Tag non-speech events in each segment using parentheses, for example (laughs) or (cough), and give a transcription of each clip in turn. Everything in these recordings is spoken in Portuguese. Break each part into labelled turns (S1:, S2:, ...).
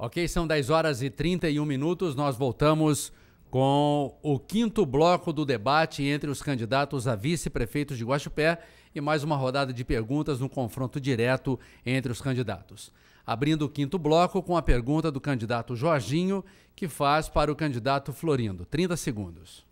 S1: Ok, são 10 horas e 31 minutos. Nós voltamos com o quinto bloco do debate entre os candidatos a vice-prefeitos de Guaxupé e mais uma rodada de perguntas no confronto direto entre os candidatos. Abrindo o quinto bloco com a pergunta do candidato Jorginho, que faz para o candidato Florindo. 30 segundos.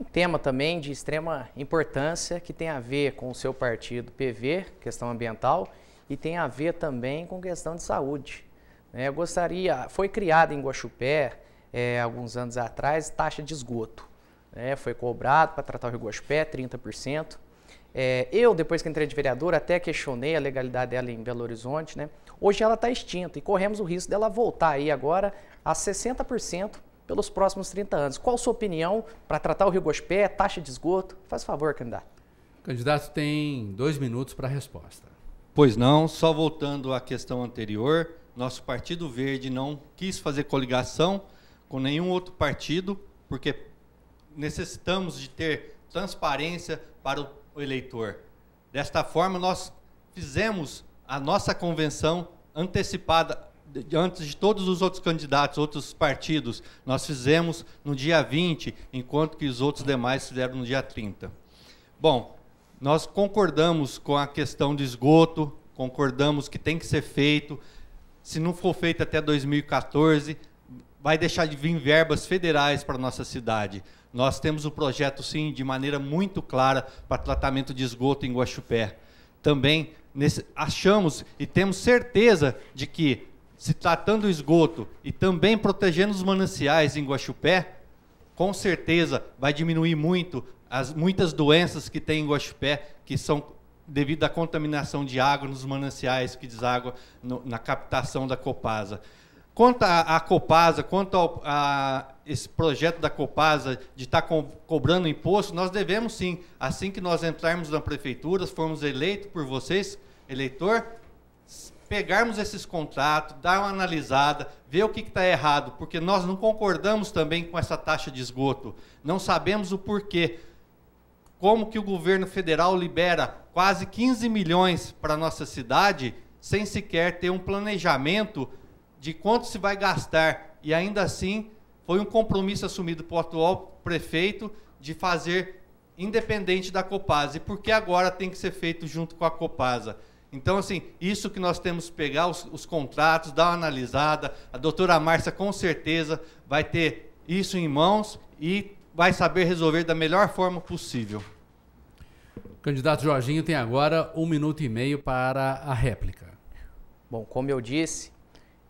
S2: Um tema também de extrema importância que tem a ver com o seu partido PV, questão ambiental, e tem a ver também com questão de saúde. Né? Eu gostaria, foi criada em Guaxupé, é, alguns anos atrás, taxa de esgoto. Né? foi cobrado para tratar o Rio Guaxupé, 30%. É, eu, depois que entrei de vereador, até questionei a legalidade dela em Belo Horizonte. Né? Hoje ela está extinta e corremos o risco dela voltar aí agora a 60% pelos próximos 30 anos. Qual a sua opinião para tratar o Rio Guaxupé, taxa de esgoto? Faz favor, candidato.
S1: O
S3: candidato tem dois minutos para a resposta. Pois não, só voltando à questão anterior, nosso Partido Verde não quis fazer coligação com nenhum outro partido, porque necessitamos de ter transparência para o eleitor. Desta forma, nós fizemos a nossa convenção antecipada antes de todos os outros candidatos, outros partidos. Nós fizemos no dia 20, enquanto que os outros demais fizeram no dia 30. Bom, nós concordamos com a questão do esgoto, concordamos que tem que ser feito, se não for feito até 2014, vai deixar de vir verbas federais para a nossa cidade. Nós temos o um projeto, sim, de maneira muito clara para tratamento de esgoto em Guaxupé. Também nesse, achamos e temos certeza de que, se tratando o esgoto e também protegendo os mananciais em Guaxupé, com certeza vai diminuir muito as muitas doenças que tem em Guaxupé, que são devido à contaminação de água nos mananciais que deságua no, na captação da Copasa. Quanto à Copasa, quanto ao, a esse projeto da Copasa de estar tá co cobrando imposto, nós devemos sim, assim que nós entrarmos na prefeitura, formos eleitos por vocês, eleitor, pegarmos esses contratos, dar uma analisada, ver o que está errado, porque nós não concordamos também com essa taxa de esgoto, não sabemos o porquê como que o governo federal libera quase 15 milhões para nossa cidade sem sequer ter um planejamento de quanto se vai gastar. E ainda assim, foi um compromisso assumido pelo atual prefeito de fazer independente da Copasa. E por que agora tem que ser feito junto com a Copasa? Então, assim, isso que nós temos que pegar os, os contratos, dar uma analisada. A doutora Márcia, com certeza, vai ter isso em mãos e vai saber resolver da melhor forma possível. O candidato Jorginho tem agora um minuto e
S1: meio
S2: para a réplica. Bom, como eu disse,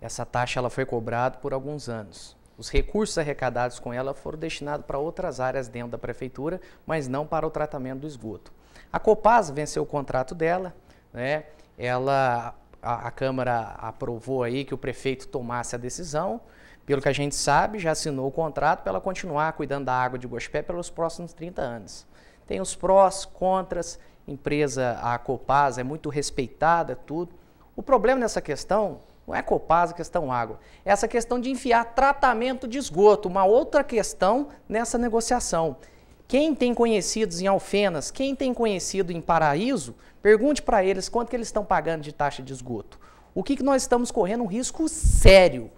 S2: essa taxa ela foi cobrada por alguns anos. Os recursos arrecadados com ela foram destinados para outras áreas dentro da prefeitura, mas não para o tratamento do esgoto. A Copasa venceu o contrato dela, né? Ela a, a Câmara aprovou aí que o prefeito tomasse a decisão. Pelo que a gente sabe, já assinou o contrato para ela continuar cuidando da água de Guaxpé pelos próximos 30 anos. Tem os prós, contras, empresa, a Copasa é muito respeitada, tudo. O problema nessa questão não é Copasa, é questão água. É essa questão de enfiar tratamento de esgoto, uma outra questão nessa negociação. Quem tem conhecidos em Alfenas, quem tem conhecido em Paraíso, pergunte para eles quanto que eles estão pagando de taxa de esgoto. O que, que nós estamos correndo um risco sério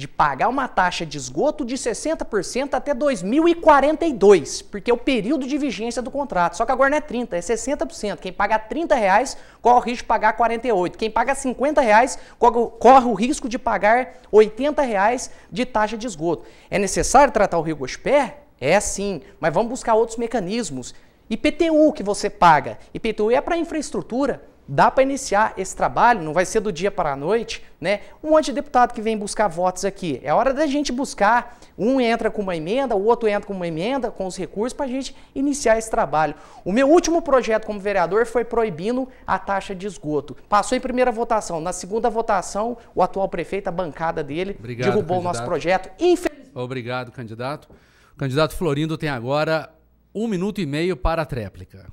S2: de pagar uma taxa de esgoto de 60% até 2042, porque é o período de vigência do contrato. Só que agora não é 30, é 60%. Quem paga 30 reais corre o risco de pagar 48. Quem paga 50 reais corre o risco de pagar 80 reais de taxa de esgoto. É necessário tratar o Rio Gospé? É sim, mas vamos buscar outros mecanismos. IPTU que você paga. IPTU é para infraestrutura dá para iniciar esse trabalho, não vai ser do dia para a noite, né? Um monte de deputado que vem buscar votos aqui. É hora da gente buscar. Um entra com uma emenda, o outro entra com uma emenda, com os recursos, para a gente iniciar esse trabalho. O meu último projeto como vereador foi proibindo a taxa de esgoto. Passou em primeira votação. Na segunda votação, o atual prefeito, a bancada dele, Obrigado, derrubou candidato. o nosso projeto. Infelizmente.
S1: Obrigado, candidato. O candidato Florindo tem agora um minuto e meio para a tréplica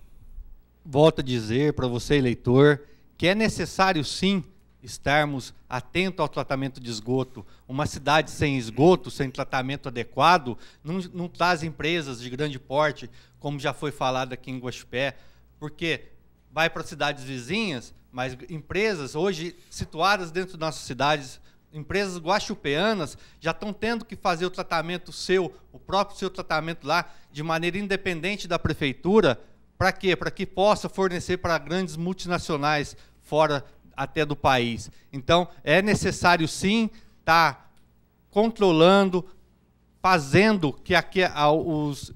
S3: volto a dizer para você, eleitor, que é necessário sim estarmos atentos ao tratamento de esgoto. Uma cidade sem esgoto, sem tratamento adequado, não, não traz empresas de grande porte, como já foi falado aqui em Guaxupé, porque vai para cidades vizinhas, mas empresas hoje situadas dentro das nossas cidades, empresas guaxupeanas, já estão tendo que fazer o tratamento seu, o próprio seu tratamento lá, de maneira independente da prefeitura, para quê? Para que possa fornecer para grandes multinacionais fora até do país. Então, é necessário sim estar tá controlando, fazendo que aqui, a, os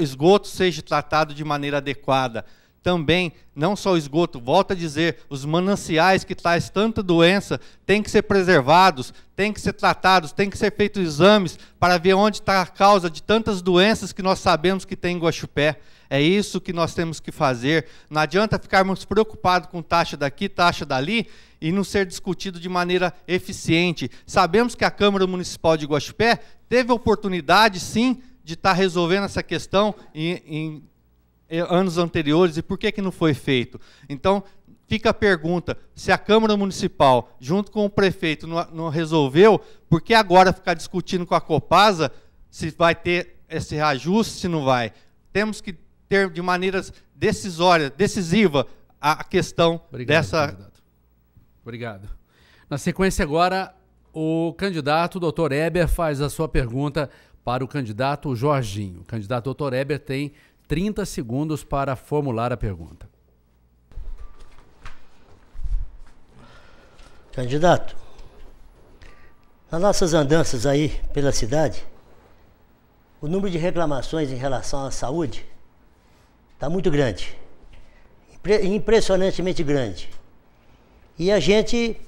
S3: esgoto seja tratado de maneira adequada. Também, não só o esgoto, volta a dizer, os mananciais que traz tanta doença têm que ser preservados, têm que ser tratados, têm que ser feitos exames para ver onde está a causa de tantas doenças que nós sabemos que tem em Guaxupé. É isso que nós temos que fazer. Não adianta ficarmos preocupados com taxa daqui, taxa dali e não ser discutido de maneira eficiente. Sabemos que a Câmara Municipal de Guaxupé teve oportunidade, sim, de estar resolvendo essa questão em, em eh, anos anteriores e por que, que não foi feito. Então, fica a pergunta: se a Câmara Municipal, junto com o prefeito, não, não resolveu, por que agora ficar discutindo com a Copasa se vai ter esse reajuste, se não vai? Temos que ter de maneira decisória, decisiva, a questão obrigado, dessa. Candidato. Obrigado. Na sequência, agora, o candidato,
S1: o Dr. Eber, faz a sua pergunta para o candidato Jorginho. O candidato Dr. Eber tem 30 segundos para formular a pergunta.
S4: Candidato, nas nossas andanças aí pela cidade, o número de reclamações em relação à saúde Está muito grande. Impressionantemente grande. E a gente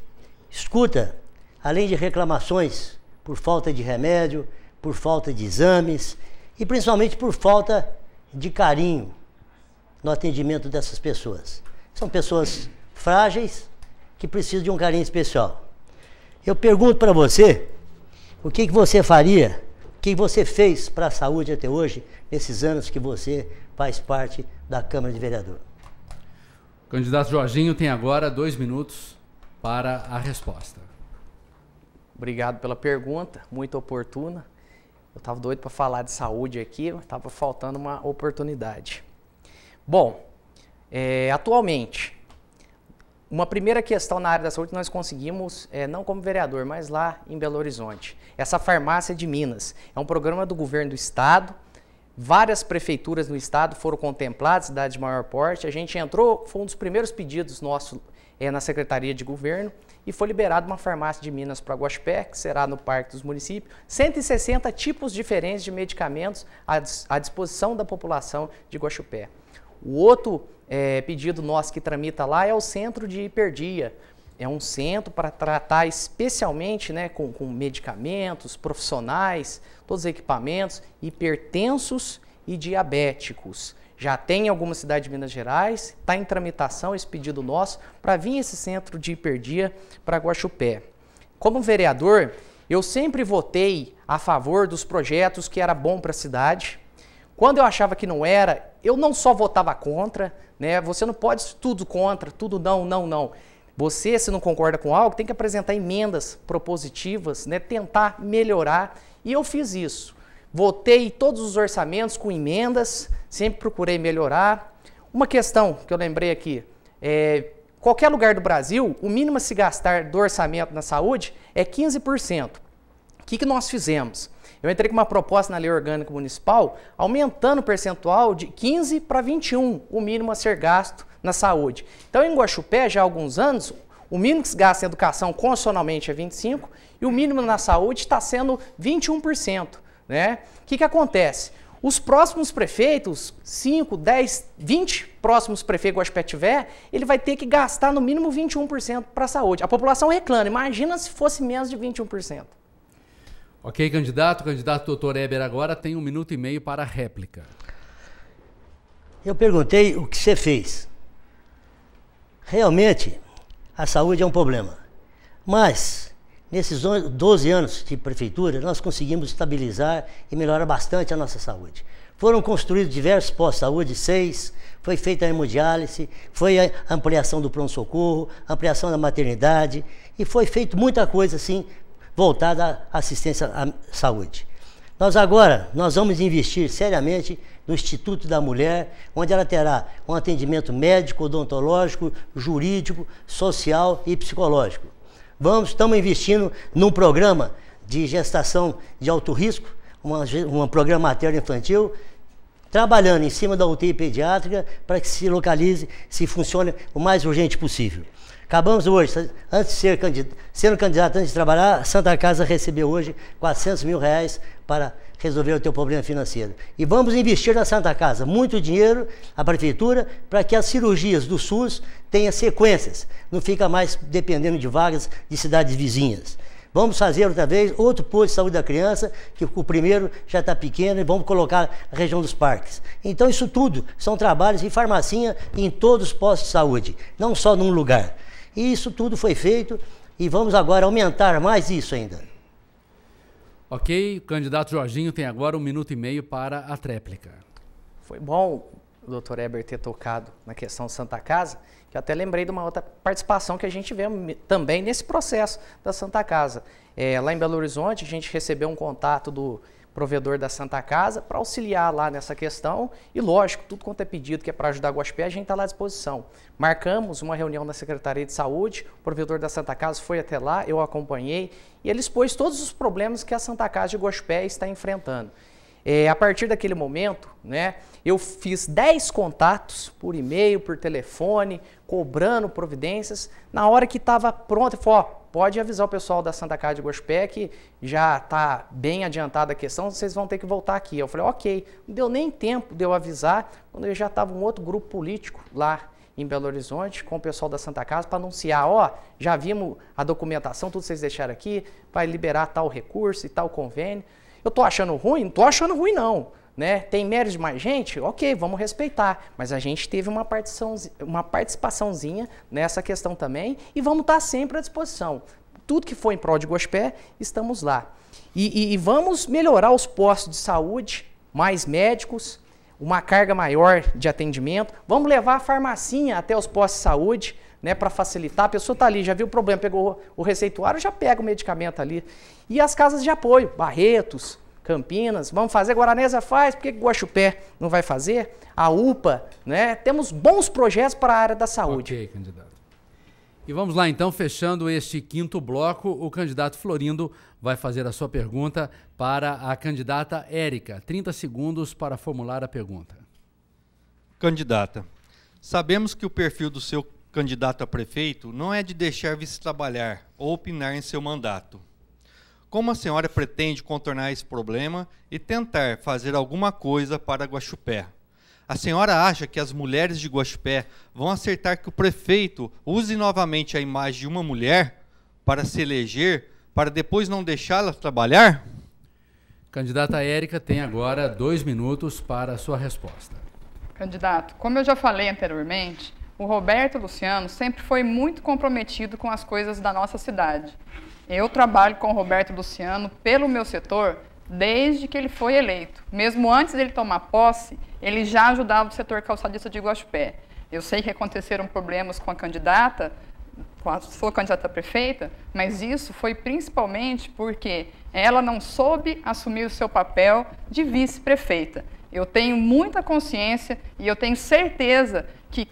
S4: escuta, além de reclamações por falta de remédio, por falta de exames e principalmente por falta de carinho no atendimento dessas pessoas. São pessoas frágeis que precisam de um carinho especial. Eu pergunto para você, o que, que você faria, o que você fez para a saúde até hoje, nesses anos que você faz parte da Câmara de Vereador.
S1: O candidato Jorginho tem agora dois minutos para a resposta.
S2: Obrigado pela pergunta, muito oportuna. Eu estava doido para falar de saúde aqui, estava faltando uma oportunidade. Bom, é, atualmente, uma primeira questão na área da saúde nós conseguimos, é, não como vereador, mas lá em Belo Horizonte. Essa farmácia de Minas é um programa do governo do estado Várias prefeituras no estado foram contempladas, cidades de maior porte. A gente entrou, foi um dos primeiros pedidos nossos é, na Secretaria de Governo e foi liberada uma farmácia de Minas para Guaxpé, que será no Parque dos Municípios. 160 tipos diferentes de medicamentos à, à disposição da população de Guaxupé. O outro é, pedido nosso que tramita lá é o centro de hiperdia é um centro para tratar especialmente né, com, com medicamentos, profissionais, todos os equipamentos, hipertensos e diabéticos. Já tem em alguma cidade de Minas Gerais, está em tramitação esse pedido nosso para vir esse centro de hiperdia para Guaxupé. Como vereador, eu sempre votei a favor dos projetos que era bom para a cidade. Quando eu achava que não era, eu não só votava contra, né? Você não pode tudo contra, tudo não, não, não. Você, se não concorda com algo, tem que apresentar emendas propositivas, né? tentar melhorar. E eu fiz isso. Votei todos os orçamentos com emendas, sempre procurei melhorar. Uma questão que eu lembrei aqui: é, qualquer lugar do Brasil, o mínimo a se gastar do orçamento na saúde é 15%. O que, que nós fizemos? Eu entrei com uma proposta na Lei Orgânica Municipal aumentando o percentual de 15 para 21, o mínimo a ser gasto na saúde. Então, em Guaxupé, já há alguns anos, o mínimo que se gasta em educação constitucionalmente é 25% e o mínimo na saúde está sendo 21%. Né? O que, que acontece? Os próximos prefeitos, 5, 10, 20 próximos prefeitos que o tiver, ele vai ter que gastar no mínimo 21% para a saúde. A população reclama, imagina se fosse menos de 21%.
S1: Ok, candidato. Candidato doutor Eber agora tem um minuto e meio para a réplica.
S4: Eu perguntei o que você fez. Realmente, a saúde é um problema. Mas, nesses 12 anos de prefeitura, nós conseguimos estabilizar e melhorar bastante a nossa saúde. Foram construídos diversos postos-saúde, seis, foi feita a hemodiálise, foi a ampliação do pronto-socorro, ampliação da maternidade, e foi feito muita coisa, assim, voltada à assistência à saúde. Nós agora, nós vamos investir seriamente no Instituto da Mulher, onde ela terá um atendimento médico, odontológico, jurídico, social e psicológico. Vamos, estamos investindo num programa de gestação de alto risco, uma, um programa materno infantil, trabalhando em cima da UTI pediátrica para que se localize, se funcione o mais urgente possível. Acabamos hoje, antes de ser candidato, sendo candidato, antes de trabalhar, a Santa Casa recebeu hoje 400 mil reais para resolver o teu problema financeiro. E vamos investir na Santa Casa muito dinheiro, a prefeitura, para que as cirurgias do SUS tenham sequências, não fica mais dependendo de vagas de cidades vizinhas. Vamos fazer outra vez outro posto de saúde da criança, que o primeiro já está pequeno, e vamos colocar a região dos parques. Então, isso tudo são trabalhos em farmacinha em todos os postos de saúde, não só num lugar. E isso tudo foi feito e vamos agora aumentar mais isso ainda.
S1: Ok, o candidato Jorginho tem agora um minuto e meio para a tréplica.
S2: Foi bom doutor Eber ter tocado na questão Santa Casa, que eu até lembrei de uma outra participação que a gente vê também nesse processo da Santa Casa. É, lá em Belo Horizonte, a gente recebeu um contato do provedor da Santa Casa, para auxiliar lá nessa questão. E lógico, tudo quanto é pedido que é para ajudar a Guaspé, a gente está lá à disposição. Marcamos uma reunião na Secretaria de Saúde, o provedor da Santa Casa foi até lá, eu acompanhei, e ele expôs todos os problemas que a Santa Casa de Guaspé está enfrentando. É, a partir daquele momento, né, eu fiz 10 contatos por e-mail, por telefone, cobrando providências. Na hora que estava pronto, eu falei, ó, pode avisar o pessoal da Santa Casa de Guaxupé que já está bem adiantada a questão, vocês vão ter que voltar aqui. Eu falei, ok. Não deu nem tempo de eu avisar, quando já estava um outro grupo político lá em Belo Horizonte com o pessoal da Santa Casa para anunciar, ó, já vimos a documentação, tudo vocês deixaram aqui, vai liberar tal recurso e tal convênio. Eu estou achando ruim? Não estou achando ruim, não. Né? Tem mérito de mais gente? Ok, vamos respeitar. Mas a gente teve uma, uma participaçãozinha nessa questão também e vamos estar tá sempre à disposição. Tudo que for em prol de Gospé, estamos lá. E, e, e vamos melhorar os postos de saúde, mais médicos, uma carga maior de atendimento. Vamos levar a farmacinha até os postos de saúde né, para facilitar. A pessoa está ali, já viu o problema, pegou o receituário, já pega o medicamento ali. E as casas de apoio, Barretos, Campinas, vamos fazer, Guaranesa faz, por que Guaxupé não vai fazer? A UPA, né? Temos bons projetos para a área da saúde. Ok, candidato.
S1: E vamos lá então, fechando este quinto bloco, o candidato Florindo vai fazer a sua pergunta para a candidata Érica. 30 segundos para formular a pergunta.
S3: Candidata, sabemos que o perfil do seu candidato a prefeito não é de deixar vice trabalhar ou opinar em seu mandato. Como a senhora pretende contornar esse problema e tentar fazer alguma coisa para Guaxupé? A senhora acha que as mulheres de Guaxupé vão acertar que o prefeito use novamente a imagem de uma mulher para se eleger, para depois não deixá-la trabalhar? Candidata Érica tem agora dois minutos para a sua resposta.
S5: Candidato, como eu já falei anteriormente, o Roberto Luciano sempre foi muito comprometido com as coisas da nossa cidade. Eu trabalho com o Roberto Luciano pelo meu setor desde que ele foi eleito. Mesmo antes dele tomar posse, ele já ajudava o setor calçadista de Guaxupé. Eu sei que aconteceram problemas com a candidata, com a sua candidata a prefeita, mas isso foi principalmente porque ela não soube assumir o seu papel de vice-prefeita. Eu tenho muita consciência e eu tenho certeza que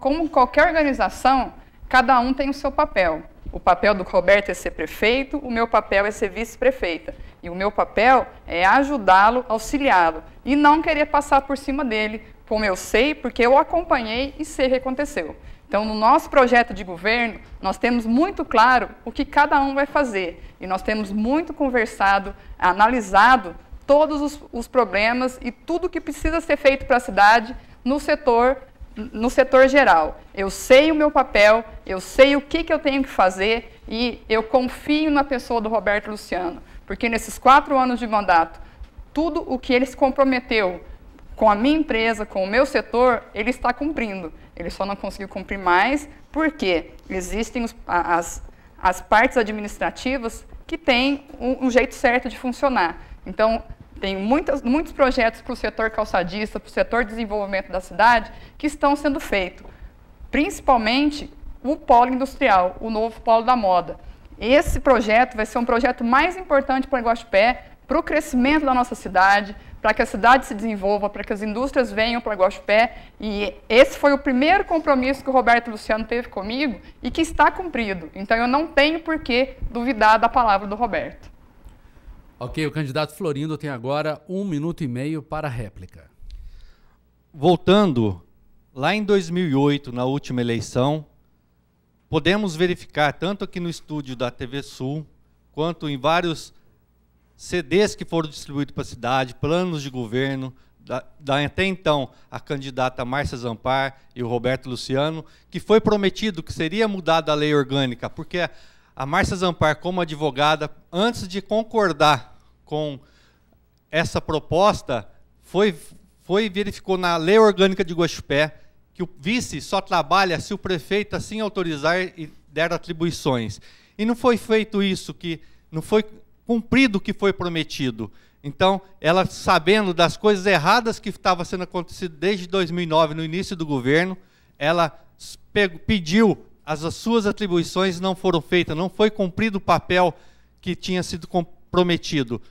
S5: como qualquer organização, cada um tem o seu papel. O papel do Roberto é ser prefeito, o meu papel é ser vice-prefeita. E o meu papel é ajudá-lo, auxiliá-lo. E não querer passar por cima dele, como eu sei, porque eu acompanhei e sei o que aconteceu. Então, no nosso projeto de governo, nós temos muito claro o que cada um vai fazer. E nós temos muito conversado, analisado todos os, os problemas e tudo o que precisa ser feito para a cidade no setor no setor geral. Eu sei o meu papel, eu sei o que, que eu tenho que fazer e eu confio na pessoa do Roberto Luciano, porque nesses quatro anos de mandato, tudo o que ele se comprometeu com a minha empresa, com o meu setor, ele está cumprindo. Ele só não conseguiu cumprir mais porque existem os, as, as partes administrativas que têm um, um jeito certo de funcionar. Então, tem muitas, muitos projetos para o setor calçadista, para o setor desenvolvimento da cidade, que estão sendo feitos. Principalmente o polo industrial, o novo polo da moda. Esse projeto vai ser um projeto mais importante para o Iguaxupé, para o crescimento da nossa cidade, para que a cidade se desenvolva, para que as indústrias venham para Pé E esse foi o primeiro compromisso que o Roberto Luciano teve comigo e que está cumprido. Então eu não tenho por que duvidar da palavra do Roberto.
S1: Ok, o candidato Florindo tem agora um minuto e meio para a réplica.
S3: Voltando, lá em 2008, na última eleição, podemos verificar, tanto aqui no estúdio da TV Sul, quanto em vários CDs que foram distribuídos para a cidade, planos de governo, da, da, até então a candidata Márcia Zampar e o Roberto Luciano, que foi prometido que seria mudada a lei orgânica, porque a Márcia Zampar como advogada, antes de concordar com essa proposta, foi, foi verificou na Lei Orgânica de Guaxupé que o vice só trabalha se o prefeito assim autorizar e der atribuições. E não foi feito isso, que não foi cumprido o que foi prometido. Então, ela sabendo das coisas erradas que estavam sendo acontecidas desde 2009, no início do governo, ela pediu as suas atribuições não foram feitas, não foi cumprido o papel que tinha sido comprometido.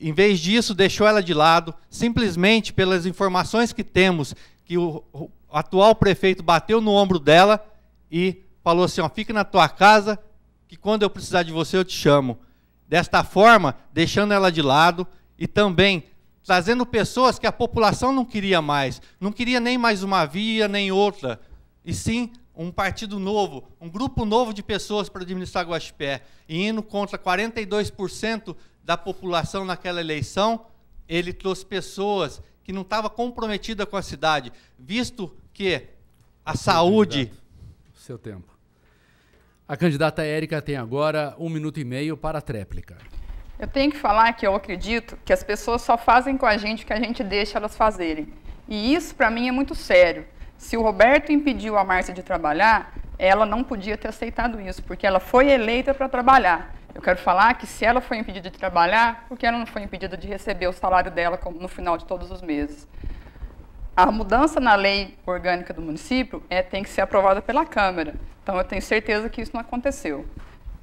S3: Em vez disso, deixou ela de lado, simplesmente pelas informações que temos, que o atual prefeito bateu no ombro dela e falou assim: ó, fique na tua casa, que quando eu precisar de você eu te chamo. Desta forma, deixando ela de lado e também trazendo pessoas que a população não queria mais, não queria nem mais uma via nem outra, e sim um partido novo, um grupo novo de pessoas para administrar Guaxupé, e indo contra 42% da população naquela eleição, ele trouxe pessoas que não estavam comprometidas com a cidade, visto que a saúde... Seu
S1: tempo. A candidata Érica tem agora um minuto e meio para a tréplica.
S5: Eu tenho que falar que eu acredito que as pessoas só fazem com a gente o que a gente deixa elas fazerem. E isso, para mim, é muito sério se o Roberto impediu a Márcia de trabalhar, ela não podia ter aceitado isso, porque ela foi eleita para trabalhar. Eu quero falar que se ela foi impedida de trabalhar, porque ela não foi impedida de receber o salário dela no final de todos os meses. A mudança na lei orgânica do município é, tem que ser aprovada pela Câmara. Então, eu tenho certeza que isso não aconteceu.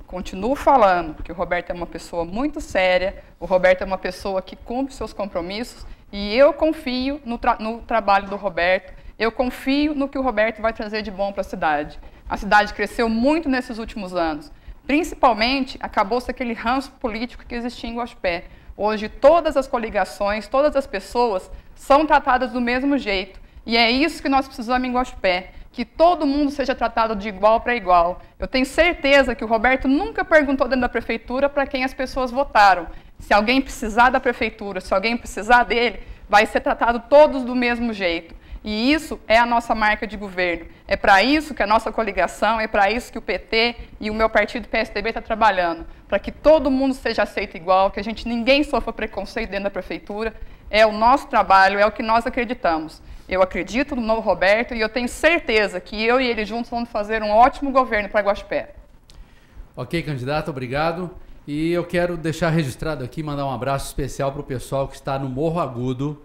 S5: Continuo falando que o Roberto é uma pessoa muito séria, o Roberto é uma pessoa que cumpre seus compromissos e eu confio no, tra no trabalho do Roberto, eu confio no que o Roberto vai trazer de bom para a cidade. A cidade cresceu muito nesses últimos anos. Principalmente, acabou-se aquele ranço político que existia em Guaxupé. Hoje, todas as coligações, todas as pessoas são tratadas do mesmo jeito. E é isso que nós precisamos em Guaxupé, que todo mundo seja tratado de igual para igual. Eu tenho certeza que o Roberto nunca perguntou dentro da prefeitura para quem as pessoas votaram. Se alguém precisar da prefeitura, se alguém precisar dele, vai ser tratado todos do mesmo jeito. E isso é a nossa marca de governo. É para isso que a nossa coligação, é para isso que o PT e o meu partido PSDB está trabalhando, para que todo mundo seja aceito igual, que a gente ninguém sofra preconceito dentro da prefeitura. É o nosso trabalho, é o que nós acreditamos. Eu acredito no novo Roberto e eu tenho certeza que eu e ele juntos vamos fazer um ótimo governo para Guaxupé.
S1: Ok, candidato, obrigado. E eu quero deixar registrado aqui, mandar um abraço especial para o pessoal que está no Morro Agudo,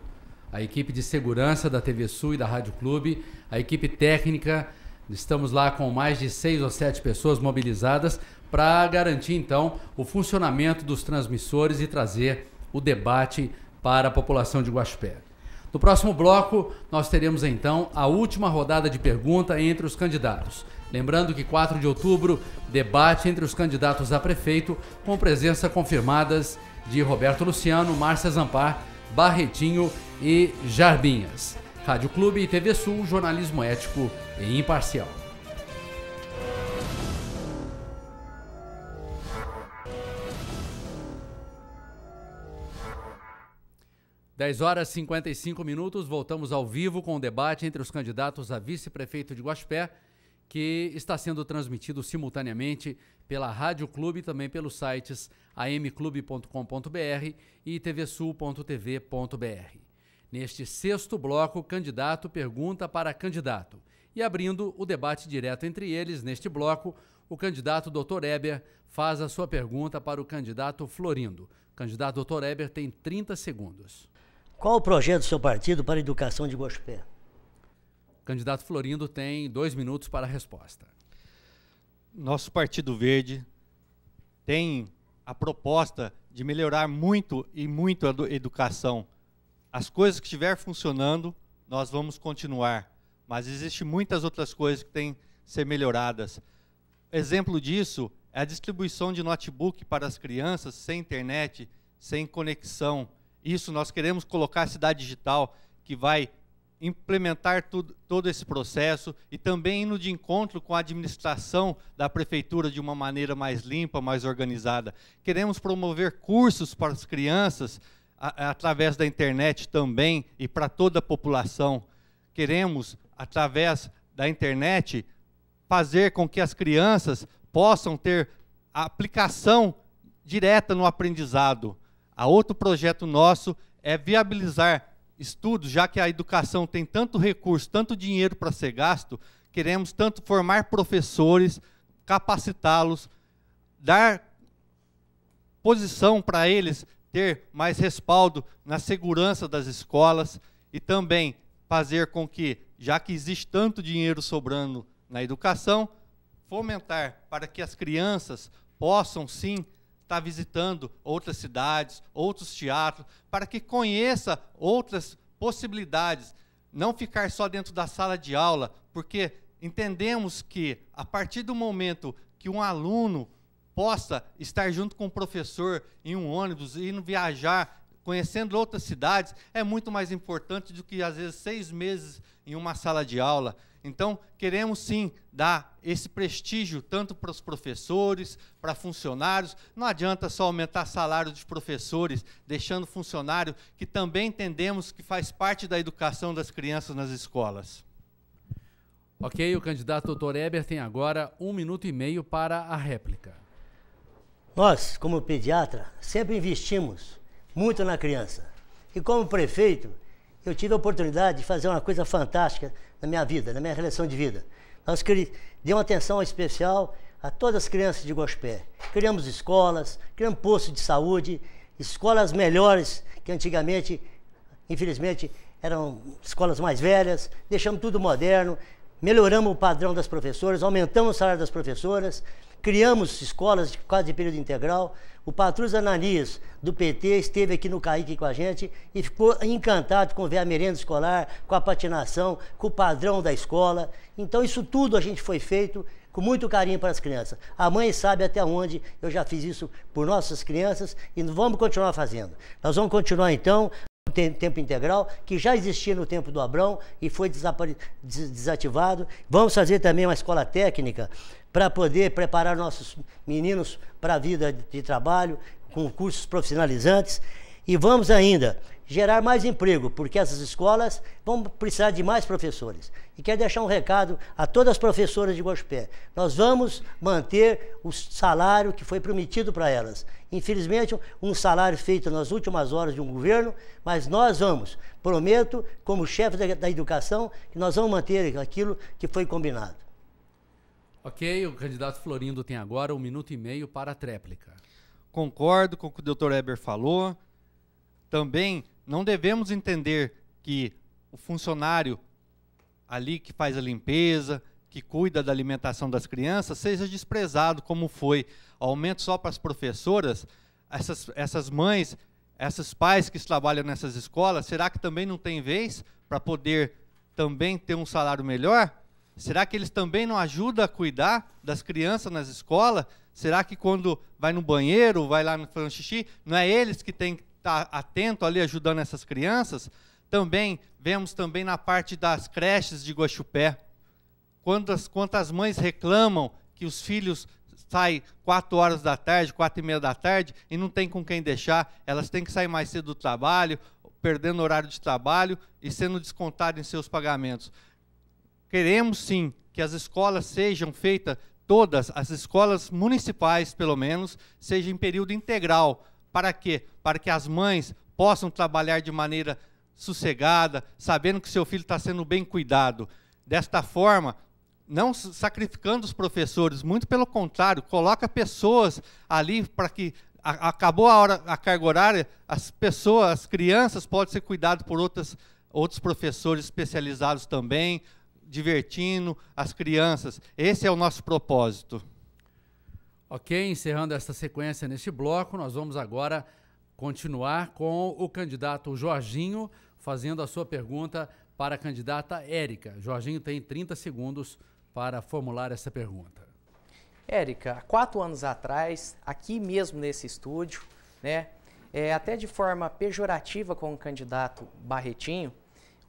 S1: a equipe de segurança da TV Sul e da Rádio Clube, a equipe técnica. Estamos lá com mais de seis ou sete pessoas mobilizadas para garantir então o funcionamento dos transmissores e trazer o debate para a população de Guaxupé. No próximo bloco, nós teremos então a última rodada de pergunta entre os candidatos. Lembrando que 4 de outubro, debate entre os candidatos a prefeito, com presença confirmadas de Roberto Luciano, Márcia Zampar, Barretinho e Jarbinhas. Rádio Clube e TV Sul, jornalismo ético e imparcial. Dez horas e 55 minutos, voltamos ao vivo com o debate entre os candidatos a vice-prefeito de Guaxpé, que está sendo transmitido simultaneamente pela Rádio Clube e também pelos sites amclube.com.br e tvsul.tv.br. Neste sexto bloco, candidato pergunta para candidato. E abrindo o debate direto entre eles, neste bloco, o candidato Dr. Eber faz a sua pergunta para o candidato Florindo. O candidato Dr. Eber tem 30 segundos.
S4: Qual o projeto do seu partido para a educação de Gospé?
S1: O candidato Florindo tem dois minutos para a resposta.
S3: Nosso Partido Verde tem a proposta de melhorar muito e muito a educação as coisas que estiver funcionando, nós vamos continuar. Mas existem muitas outras coisas que têm que ser melhoradas. Exemplo disso é a distribuição de notebook para as crianças sem internet, sem conexão. Isso nós queremos colocar a cidade digital, que vai implementar tudo, todo esse processo e também indo de encontro com a administração da prefeitura de uma maneira mais limpa, mais organizada. Queremos promover cursos para as crianças através da internet também e para toda a população. Queremos, através da internet, fazer com que as crianças possam ter aplicação direta no aprendizado. A outro projeto nosso é viabilizar estudos, já que a educação tem tanto recurso, tanto dinheiro para ser gasto, queremos tanto formar professores, capacitá-los, dar posição para eles ter mais respaldo na segurança das escolas e também fazer com que, já que existe tanto dinheiro sobrando na educação, fomentar para que as crianças possam sim estar tá visitando outras cidades, outros teatros, para que conheça outras possibilidades, não ficar só dentro da sala de aula, porque entendemos que a partir do momento que um aluno possa estar junto com o professor em um ônibus, indo viajar, conhecendo outras cidades, é muito mais importante do que, às vezes, seis meses em uma sala de aula. Então, queremos sim dar esse prestígio tanto para os professores, para funcionários. Não adianta só aumentar salário dos professores, deixando funcionário, que também entendemos que faz parte da educação das crianças nas escolas. Ok, o candidato doutor Eber tem agora
S1: um minuto e meio para a réplica.
S4: Nós, como pediatra, sempre investimos muito na criança. E como prefeito, eu tive a oportunidade de fazer uma coisa fantástica na minha vida, na minha relação de vida. Nós demos atenção especial a todas as crianças de Gospé. Criamos escolas, criamos postos de saúde, escolas melhores que antigamente, infelizmente, eram escolas mais velhas, deixamos tudo moderno, melhoramos o padrão das professoras, aumentamos o salário das professoras, criamos escolas de quase de período integral. O Patrus Ananias, do PT, esteve aqui no CAIC com a gente e ficou encantado com ver a merenda escolar, com a patinação, com o padrão da escola. Então, isso tudo a gente foi feito com muito carinho para as crianças. A mãe sabe até onde eu já fiz isso por nossas crianças e vamos continuar fazendo. Nós vamos continuar então tempo integral, que já existia no tempo do Abrão e foi desativado. Vamos fazer também uma escola técnica para poder preparar nossos meninos para a vida de trabalho, com cursos profissionalizantes. E vamos ainda gerar mais emprego, porque essas escolas vão precisar de mais professores. E quero deixar um recado a todas as professoras de Guaxupé. Nós vamos manter o salário que foi prometido para elas. Infelizmente, um salário feito nas últimas horas de um governo, mas nós vamos. Prometo, como chefe da, da educação, que nós vamos manter aquilo que foi combinado.
S1: Ok, o candidato Florindo tem agora um minuto e meio para a tréplica.
S4: Concordo com o que o
S3: doutor Eber falou. Também não devemos entender que o funcionário ali que faz a limpeza, que cuida da alimentação das crianças, seja desprezado como foi. Aumento só para as professoras, essas, essas mães, esses pais que trabalham nessas escolas, será que também não tem vez para poder também ter um salário melhor? Será que eles também não ajudam a cuidar das crianças nas escolas? Será que quando vai no banheiro, vai lá no xixi, não é eles que têm que está atento ali ajudando essas crianças, também vemos também na parte das creches de Guaxupé. Quantas, quantas mães reclamam que os filhos saem 4 horas da tarde, 4 e meia da tarde, e não tem com quem deixar, elas têm que sair mais cedo do trabalho, perdendo horário de trabalho e sendo descontado em seus pagamentos. Queremos sim que as escolas sejam feitas, todas as escolas municipais, pelo menos, sejam em período integral, para quê? Para que as mães possam trabalhar de maneira sossegada, sabendo que seu filho está sendo bem cuidado. Desta forma, não sacrificando os professores, muito pelo contrário, coloca pessoas ali para que a, acabou a hora, a carga horária, as pessoas, as crianças podem ser cuidadas por outras, outros professores especializados também, divertindo as crianças. Esse é o nosso propósito.
S1: Ok, encerrando esta sequência neste bloco, nós vamos agora continuar com o candidato Jorginho fazendo a sua pergunta para a candidata Érica. Jorginho tem 30 segundos para formular essa pergunta.
S2: Érica, há quatro anos atrás, aqui mesmo nesse estúdio, né, é, até de forma pejorativa com o candidato Barretinho,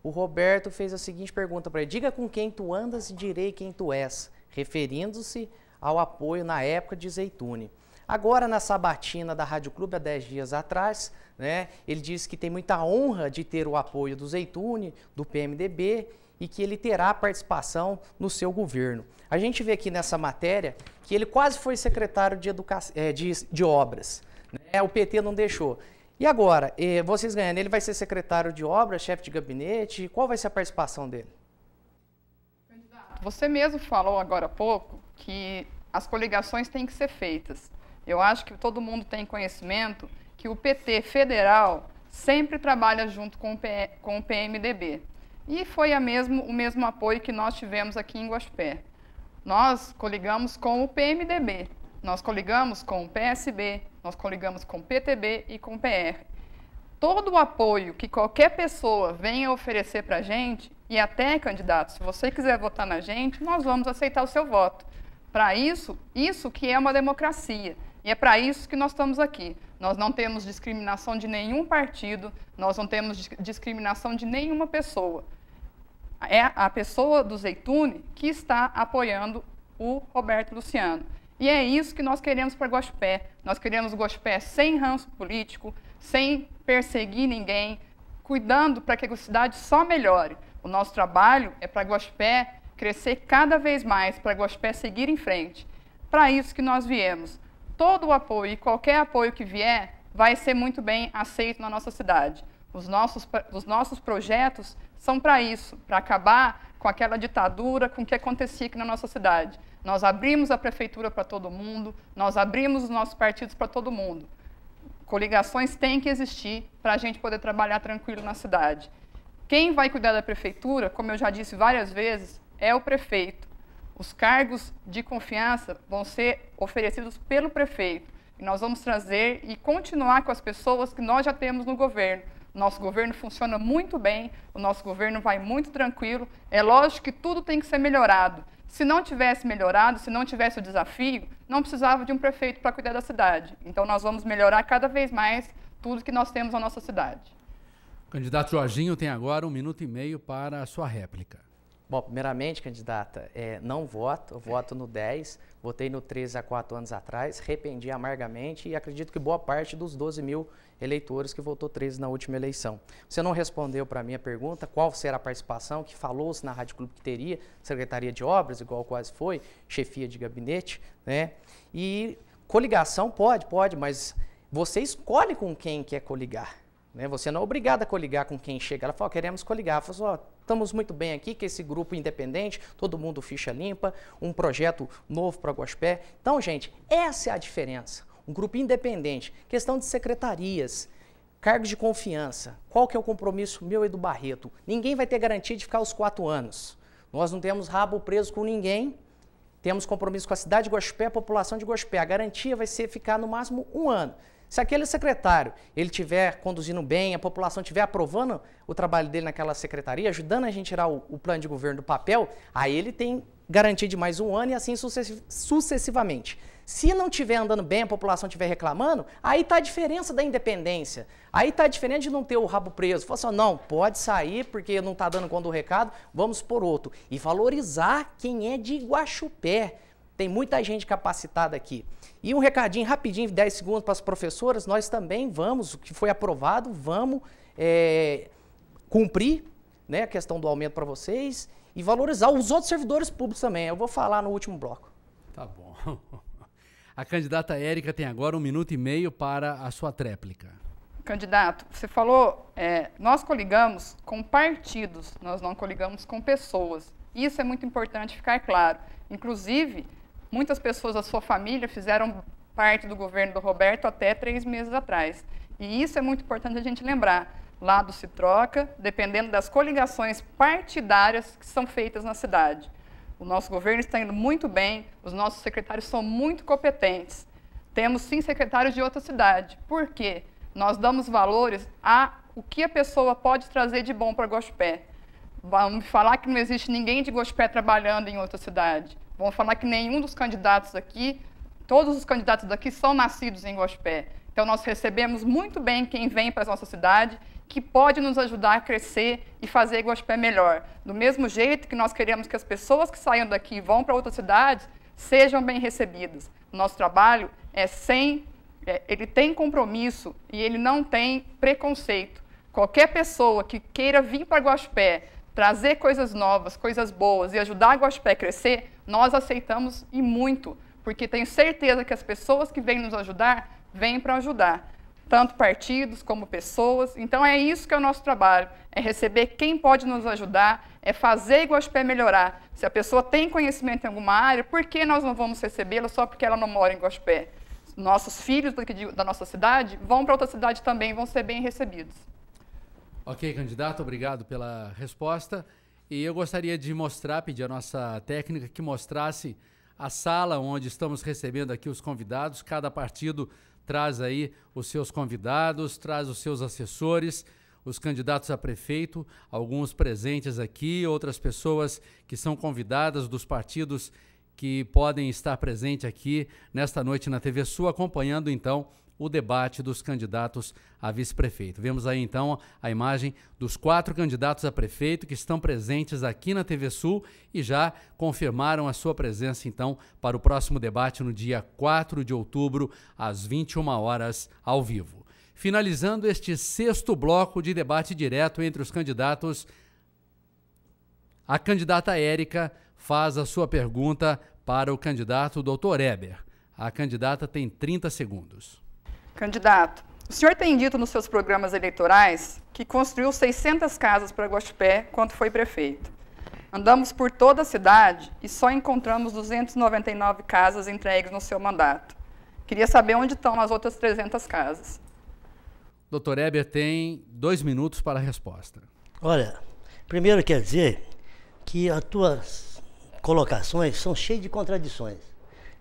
S2: o Roberto fez a seguinte pergunta para ele: Diga com quem tu andas e direi quem tu és, referindo-se ao apoio na época de Zeitune. Agora, na sabatina da Rádio Clube, há 10 dias atrás, né, ele disse que tem muita honra de ter o apoio do Zeitune, do PMDB, e que ele terá participação no seu governo. A gente vê aqui nessa matéria que ele quase foi secretário de, educa... Eh, de, de obras. Né? O PT não deixou. E agora, eh, vocês ganhando, ele vai ser secretário de obras, chefe de gabinete? Qual
S5: vai ser a participação dele? Você mesmo falou agora há pouco que as coligações têm que ser feitas. Eu acho que todo mundo tem conhecimento que o PT federal sempre trabalha junto com o, P, com o PMDB. E foi mesmo, o mesmo apoio que nós tivemos aqui em Guaxupé. Nós coligamos com o PMDB, nós coligamos com o PSB, nós coligamos com o PTB e com o PR. Todo o apoio que qualquer pessoa venha oferecer para a gente, e até candidato, se você quiser votar na gente, nós vamos aceitar o seu voto. Para isso, isso que é uma democracia. E é para isso que nós estamos aqui. Nós não temos discriminação de nenhum partido, nós não temos discriminação de nenhuma pessoa. É a pessoa do Zeitune que está apoiando o Roberto Luciano. E é isso que nós queremos para Guaxupé. Nós queremos Guaxupé sem ranço político, sem perseguir ninguém, cuidando para que a cidade só melhore. O nosso trabalho é para Guaxupé crescer cada vez mais, para Gospé seguir em frente. Para isso que nós viemos. Todo o apoio e qualquer apoio que vier vai ser muito bem aceito na nossa cidade. Os nossos, os nossos projetos são para isso, para acabar com aquela ditadura, com o que acontecia aqui na nossa cidade. Nós abrimos a prefeitura para todo mundo, nós abrimos os nossos partidos para todo mundo. Coligações têm que existir para a gente poder trabalhar tranquilo na cidade. Quem vai cuidar da prefeitura, como eu já disse várias vezes, é o prefeito. Os cargos de confiança vão ser oferecidos pelo prefeito. E nós vamos trazer e continuar com as pessoas que nós já temos no governo. nosso governo funciona muito bem, o nosso governo vai muito tranquilo. É lógico que tudo tem que ser melhorado. Se não tivesse melhorado, se não tivesse o desafio, não precisava de um prefeito para cuidar da cidade. Então nós vamos melhorar cada vez mais tudo que nós temos na nossa cidade.
S1: O candidato Jorginho tem agora um minuto e meio para a sua réplica.
S2: Bom, primeiramente, candidata, é, não voto, voto no 10, votei no 13 há quatro anos atrás, arrependi amargamente e acredito que boa parte dos 12 mil eleitores que votou 13 na última eleição. Você não respondeu para a minha pergunta, qual será a participação que falou-se na Rádio Clube que teria, Secretaria de Obras, igual quase foi, chefia de gabinete, né? E coligação pode, pode, mas você escolhe com quem quer coligar. Né? Você não é obrigada a coligar com quem chega. Ela fala, queremos coligar. Eu falo, assim, ó, oh, Estamos muito bem aqui, que esse grupo independente, todo mundo ficha limpa, um projeto novo para Guaspé. Então, gente, essa é a diferença. Um grupo independente, questão de secretarias, cargos de confiança. Qual que é o compromisso meu e do Barreto? Ninguém vai ter garantia de ficar os quatro anos. Nós não temos rabo preso com ninguém. Temos compromisso com a cidade de Guaspé, a população de Guaspé. A garantia vai ser ficar no máximo um ano. Se aquele secretário ele tiver conduzindo bem, a população estiver aprovando o trabalho dele naquela secretaria, ajudando a gente tirar o, o, plano de governo do papel, aí ele tem garantia de mais um ano e assim sucessivamente. Se não estiver andando bem, a população estiver reclamando, aí está a diferença da independência. Aí está a diferença de não ter o rabo preso. Falar assim, não, pode sair porque não está dando conta do recado, vamos por outro. E valorizar quem é de Iguaxupé. Tem muita gente capacitada aqui. E um recadinho rapidinho, 10 segundos para as professoras, nós também vamos, o que foi aprovado, vamos é, cumprir né, a questão do aumento para vocês e valorizar os outros servidores públicos também. Eu vou falar no último bloco. Tá bom.
S4: (laughs)
S1: A candidata Érica tem agora um minuto e meio para a sua tréplica.
S5: Candidato, você falou, é, nós coligamos com partidos, nós não coligamos com pessoas. Isso é muito importante ficar claro. Inclusive, Muitas pessoas da sua família fizeram parte do governo do Roberto até três meses atrás. E isso é muito importante a gente lembrar. Lado se troca, dependendo das coligações partidárias que são feitas na cidade. O nosso governo está indo muito bem, os nossos secretários são muito competentes. Temos sim secretários de outra cidade. Por quê? Nós damos valores a o que a pessoa pode trazer de bom para Gospé. Vamos falar que não existe ninguém de Gospé trabalhando em outra cidade. Vamos falar que nenhum dos candidatos aqui, todos os candidatos daqui são nascidos em Guaxupé. Então, nós recebemos muito bem quem vem para a nossa cidade, que pode nos ajudar a crescer e fazer Guaxupé melhor. Do mesmo jeito que nós queremos que as pessoas que saiam daqui e vão para outras cidades sejam bem recebidas. Nosso trabalho é sem, é, ele tem compromisso e ele não tem preconceito. Qualquer pessoa que queira vir para Guaxupé, trazer coisas novas, coisas boas e ajudar a Guaxupé a crescer, nós aceitamos e muito, porque tenho certeza que as pessoas que vêm nos ajudar, vêm para ajudar. Tanto partidos como pessoas. Então é isso que é o nosso trabalho, é receber quem pode nos ajudar, é fazer Iguaxupé melhorar. Se a pessoa tem conhecimento em alguma área, por que nós não vamos recebê-la só porque ela não mora em Iguaxupé? Nossos filhos da nossa cidade vão para outra cidade também, vão ser bem recebidos.
S1: Ok, candidato, obrigado pela resposta. E eu gostaria de mostrar, pedir a nossa técnica que mostrasse a sala onde estamos recebendo aqui os convidados. Cada partido traz aí os seus convidados, traz os seus assessores, os candidatos a prefeito, alguns presentes aqui, outras pessoas que são convidadas dos partidos que podem estar presentes aqui nesta noite na TV Sul, acompanhando então o debate dos candidatos a vice-prefeito. Vemos aí então a imagem dos quatro candidatos a prefeito que estão presentes aqui na TV Sul e já confirmaram a sua presença então para o próximo debate no dia 4 de outubro às 21 horas ao vivo. Finalizando este sexto bloco de debate direto entre os candidatos, a candidata Érica faz a sua pergunta para o candidato Dr. Eber. A candidata tem 30 segundos.
S5: Candidato, o senhor tem dito nos seus programas eleitorais que construiu 600 casas para Guaxupé quando foi prefeito. Andamos por toda a cidade e só encontramos 299 casas entregues no seu mandato. Queria saber onde estão as outras 300 casas.
S1: Doutor Eber tem dois minutos para a resposta.
S4: Olha, primeiro quer dizer que as tuas colocações são cheias de contradições.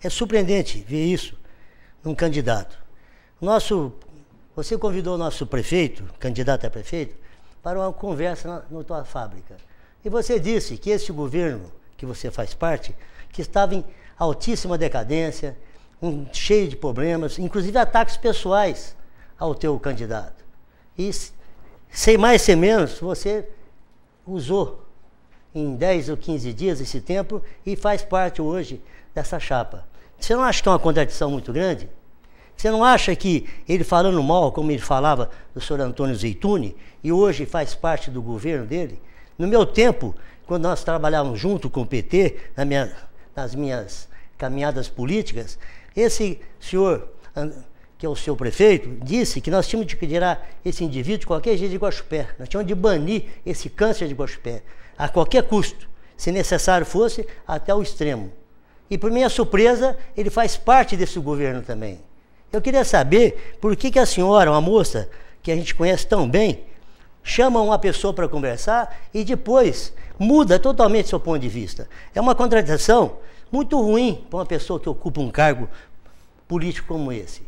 S4: É surpreendente ver isso num candidato. Nosso, você convidou o nosso prefeito, candidato a prefeito, para uma conversa na, na tua fábrica. E você disse que este governo que você faz parte, que estava em altíssima decadência, um, cheio de problemas, inclusive ataques pessoais ao teu candidato. E sem mais, sem menos, você usou em 10 ou 15 dias esse tempo e faz parte hoje dessa chapa. Você não acha que é uma contradição muito grande? Você não acha que ele falando mal, como ele falava do senhor Antônio Zeitune, e hoje faz parte do governo dele? No meu tempo, quando nós trabalhávamos junto com o PT, na minha, nas minhas caminhadas políticas, esse senhor, que é o seu prefeito, disse que nós tínhamos de tirar esse indivíduo de qualquer jeito de Guaxupé. Nós tínhamos de banir esse câncer de Guaxupé, a qualquer custo, se necessário fosse, até o extremo. E, por minha surpresa, ele faz parte desse governo também. Eu queria saber por que, que a senhora, uma moça que a gente conhece tão bem, chama uma pessoa para conversar e depois muda totalmente seu ponto de vista. É uma contradição muito ruim para uma pessoa que ocupa um cargo político como esse.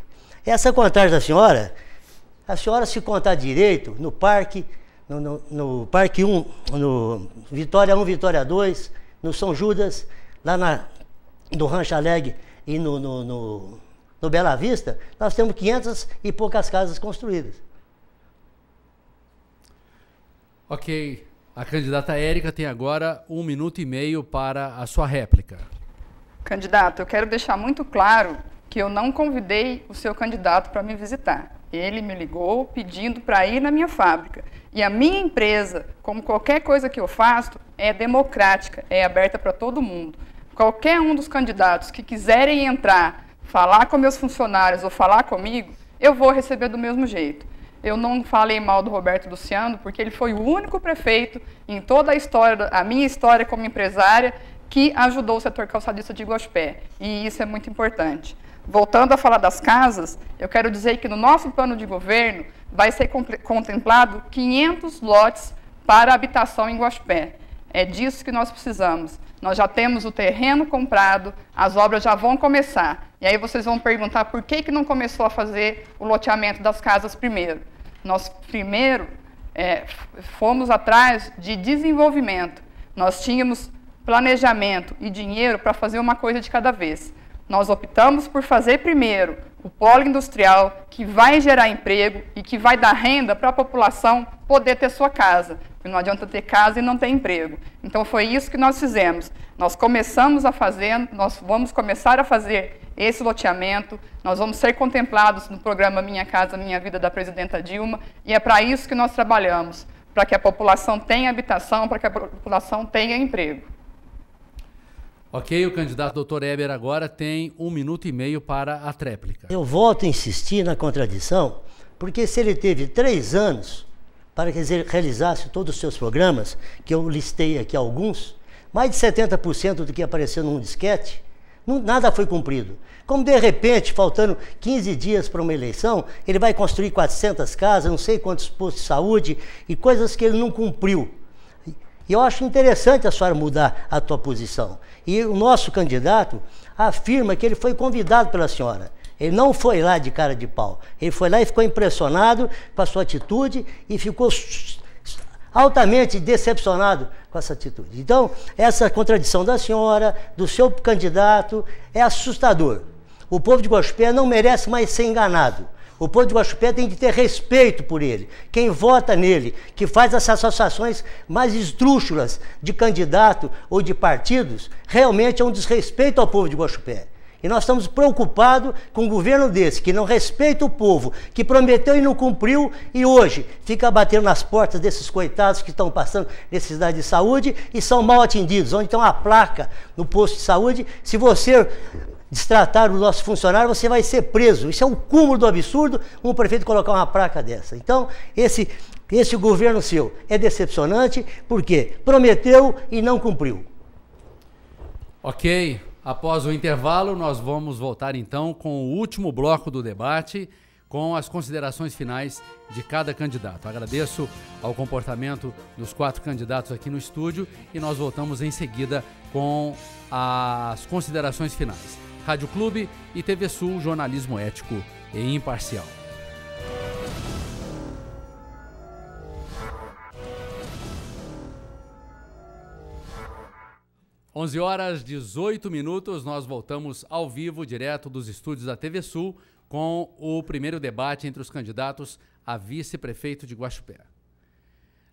S4: Essa contagem da senhora, a senhora se contar direito no parque, no, no, no parque 1, no Vitória 1, Vitória 2, no São Judas, lá na, no Rancho Alegre e no, no no Bela Vista, nós temos 500 e poucas casas construídas.
S1: Ok. A candidata Érica tem agora um minuto e meio para a sua réplica.
S5: Candidato, eu quero deixar muito claro que eu não convidei o seu candidato para me visitar. Ele me ligou pedindo para ir na minha fábrica. E a minha empresa, como qualquer coisa que eu faço, é democrática, é aberta para todo mundo. Qualquer um dos candidatos que quiserem entrar falar com meus funcionários ou falar comigo, eu vou receber do mesmo jeito. Eu não falei mal do Roberto Luciano, porque ele foi o único prefeito em toda a história, a minha história como empresária, que ajudou o setor calçadista de Guaxpé. E isso é muito importante. Voltando a falar das casas, eu quero dizer que no nosso plano de governo vai ser contemplado 500 lotes para habitação em Guaspé. É disso que nós precisamos. Nós já temos o terreno comprado, as obras já vão começar. E aí vocês vão perguntar por que, que não começou a fazer o loteamento das casas primeiro. Nós primeiro é, fomos atrás de desenvolvimento. Nós tínhamos planejamento e dinheiro para fazer uma coisa de cada vez. Nós optamos por fazer primeiro o polo industrial, que vai gerar emprego e que vai dar renda para a população poder ter sua casa. Porque não adianta ter casa e não ter emprego. Então foi isso que nós fizemos. Nós começamos a fazer, nós vamos começar a fazer esse loteamento. Nós vamos ser contemplados no programa Minha Casa Minha Vida da presidenta Dilma e é para isso que nós trabalhamos, para que a população tenha habitação, para que a população tenha emprego.
S4: Ok,
S1: o candidato doutor Eber agora tem um minuto e meio para a tréplica.
S4: Eu volto a insistir na contradição, porque se ele teve três anos para que ele realizasse todos os seus programas, que eu listei aqui alguns, mais de 70% do que apareceu num disquete, nada foi cumprido. Como de repente, faltando 15 dias para uma eleição, ele vai construir 400 casas, não sei quantos postos de saúde e coisas que ele não cumpriu. E eu acho interessante a senhora mudar a sua posição. E o nosso candidato afirma que ele foi convidado pela senhora. Ele não foi lá de cara de pau. Ele foi lá e ficou impressionado com a sua atitude e ficou altamente decepcionado com essa atitude. Então, essa contradição da senhora, do seu candidato, é assustador. O povo de Guaxupé não merece mais ser enganado. O povo de Guaxupé tem de ter respeito por ele. Quem vota nele, que faz essas associações mais esdrúxulas de candidato ou de partidos, realmente é um desrespeito ao povo de Guaxupé. E nós estamos preocupados com um governo desse, que não respeita o povo, que prometeu e não cumpriu, e hoje fica batendo nas portas desses coitados que estão passando necessidade de saúde e são mal atendidos, onde tem uma placa no posto de saúde, se você destratar o nosso funcionário, você vai ser preso. Isso é um cúmulo do absurdo, um prefeito colocar uma placa dessa. Então, esse, esse governo seu é decepcionante, porque prometeu e não cumpriu.
S1: Ok. Após o intervalo, nós vamos voltar então com o último bloco do debate, com as considerações finais de cada candidato. Agradeço ao comportamento dos quatro candidatos aqui no estúdio e nós voltamos em seguida com as considerações finais. Rádio Clube e TV Sul, jornalismo ético e imparcial. 11 horas 18 minutos, nós voltamos ao vivo, direto dos estúdios da TV Sul, com o primeiro debate entre os candidatos a vice-prefeito de Guaxupé.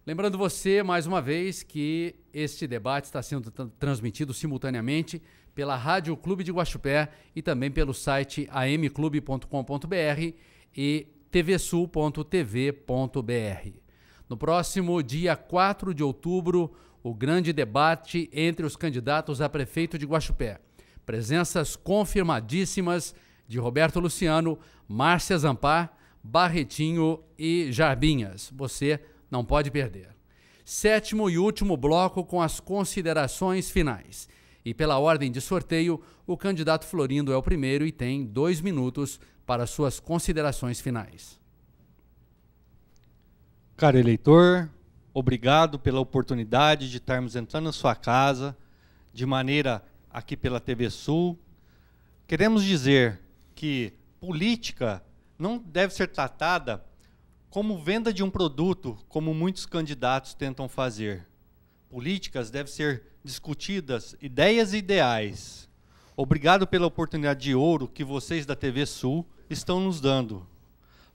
S1: Lembrando você, mais uma vez, que este debate está sendo transmitido simultaneamente pela Rádio Clube de Guaxupé e também pelo site amclube.com.br e tvsul.tv.br. No próximo dia 4 de outubro, o grande debate entre os candidatos a prefeito de Guaxupé. Presenças confirmadíssimas de Roberto Luciano, Márcia Zampar, Barretinho e Jarbinhas. Você não pode perder. Sétimo e último bloco com as considerações finais. E pela ordem de sorteio, o candidato Florindo é o primeiro e tem dois minutos para suas considerações finais.
S3: Cara eleitor, Obrigado pela oportunidade de estarmos entrando na sua casa, de maneira aqui pela TV Sul. Queremos dizer que política não deve ser tratada como venda de um produto, como muitos candidatos tentam fazer. Políticas devem ser discutidas ideias e ideais. Obrigado pela oportunidade de ouro que vocês da TV Sul estão nos dando.